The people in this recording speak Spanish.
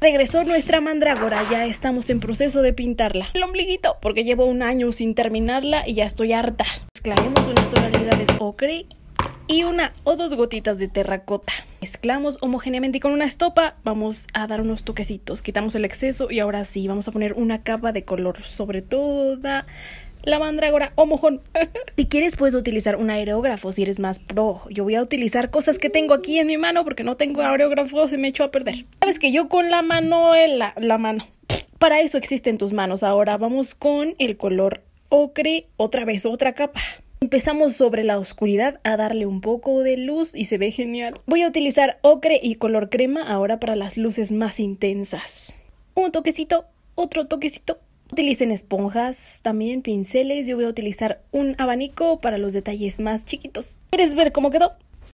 Regresó nuestra mandrágora, ya estamos en proceso de pintarla. El ombliguito, porque llevo un año sin terminarla y ya estoy harta. Mezclaremos unas tonalidades ocre y una o dos gotitas de terracota. Mezclamos homogéneamente y con una estopa vamos a dar unos toquecitos. Quitamos el exceso y ahora sí, vamos a poner una capa de color sobre toda la mandrágora o mojón. si quieres puedes utilizar un aerógrafo si eres más pro. Yo voy a utilizar cosas que tengo aquí en mi mano porque no tengo aerógrafo, se me echó a perder. Sabes que yo con la mano, la mano. Para eso existen tus manos. Ahora vamos con el color ocre, otra vez otra capa. Empezamos sobre la oscuridad a darle un poco de luz y se ve genial. Voy a utilizar ocre y color crema ahora para las luces más intensas. Un toquecito, otro toquecito, Utilicen esponjas, también pinceles. Yo voy a utilizar un abanico para los detalles más chiquitos. ¿Quieres ver cómo quedó?